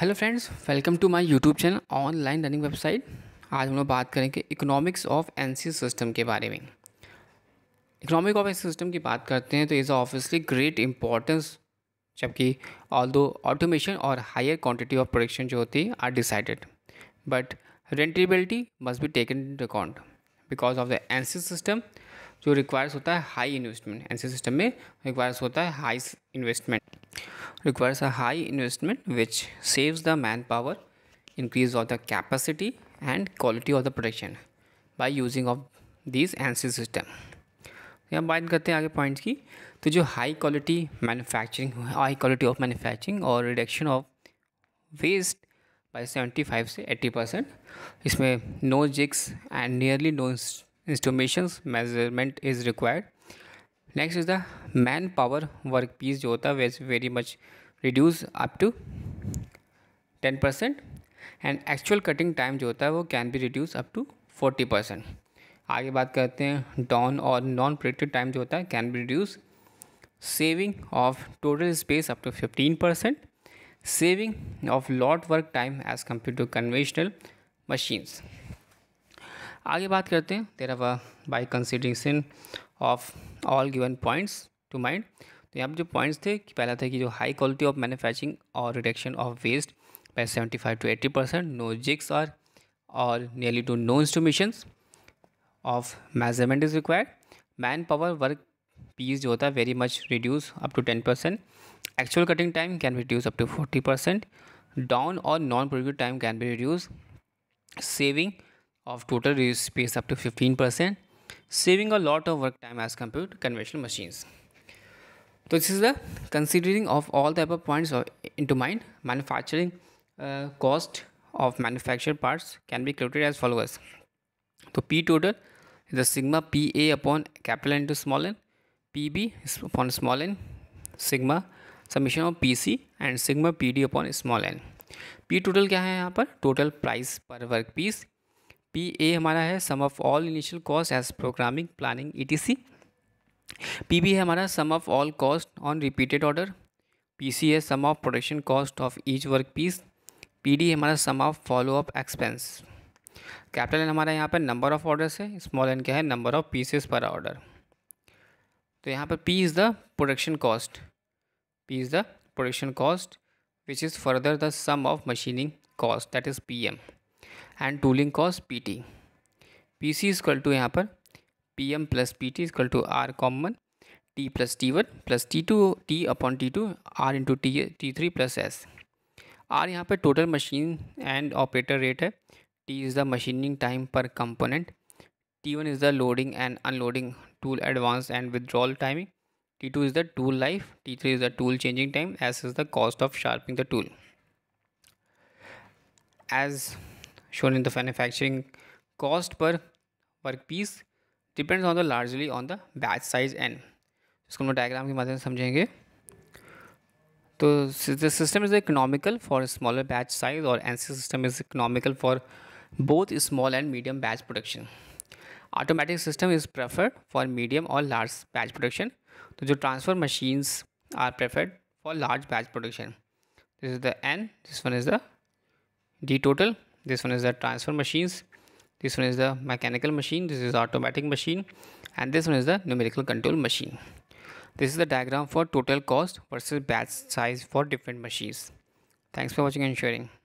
Hello friends welcome to my YouTube channel online running website आज हम लोग बात करेंगे इकोनॉमिक्स ऑफ एन सिस्टम के बारे में इकोनॉमिक ऑफ एन सिस्टम की बात करते हैं तो इज़ ऑब्वियसली ग्रेट इंपॉर्टेंस जबकि ऑल दो ऑटोमेशन और हायर क्वान्टिटी ऑफ प्रोडक्शन जो होती है are decided but rentability must be taken account because of the N system जो रिक्वायर्स होता है हाई इन्वेस्टमेंट एन सिस्टम में रिक्वायर्स होता है high investment requires a high investment which saves the manpower, increase of the capacity and quality of the production by using of these ANSI system. हम बात करते हैं आगे पॉइंट्स की तो जो high quality manufacturing high quality of manufacturing और reduction of waste by five से एट्टी परसेंट इसमें no jigs and nearly no instrumentation measurement is required next is the man power work piece जो होता है way is very much reduce up to ten percent and actual cutting time जो होता है वो can be reduce up to forty percent आगे बात करते हैं डॉन और नॉन प्रोडक्टिव टाइम जो होता है can be reduce saving of total space up to fifteen percent saving of lot work time as compare to conventional machines आगे बात करते हैं thereby considering of all given points to mind तो यहाँ पर जो पॉइंट्स थे कि पहला था कि जो हाई क्वालिटी ऑफ मैनुफैक्चरिंग और reduction of waste by seventy five to eighty percent no jigs are और nearly to no instrumentations of measurement is required man power work piece जो होता है very much reduce up to ten percent actual cutting time can reduce up to forty percent down और non productive time can be reduce saving of total space up to fifteen percent saving a lot of work time as compared to conventional machines तो this is the considering of all the above points into mind manufacturing cost of manufacture parts can be calculated as followers तो P total is the sigma P A upon capital N to small N P B upon small N sigma summation of P C and sigma P D upon small N P total क्या है यहाँ पर total price per work piece P A हमारा है sum of all initial cost as programming planning E T C B है हमारा sum of all cost on repeated order P C है sum of production cost of each work piece D है हमारा sum of follow up expense capital N हमारा यहाँ पर number of order है small N क्या है number of pieces per order तो यहाँ पर P is the production cost P is the production cost which is further the sum of machining cost that is P M and tooling cost P T P C equal to यहाँ पर P M plus P T equal to R common T plus T one plus T two T upon T two R into T T three plus S R यहाँ पे total machine and operator rate है T is the machining time per component T one is the loading and unloading tool advance and withdrawal timing T two is the tool life T three is the tool changing time S is the cost of sharping the tool as shown in the manufacturing cost per work piece depends on the largely on the batch size and इसको हम diagram के माध्यम से समझेंगे तो the system is economical for smaller batch size और N system is economical for both small and medium batch production automatic system is preferred for medium और large batch production तो जो transfer machines are preferred for large batch production this is the N this one is the D total this one is the transfer machines this one is the mechanical machine this is automatic machine and this one is the numerical control machine this is the diagram for total cost versus batch size for different machines thanks for watching and sharing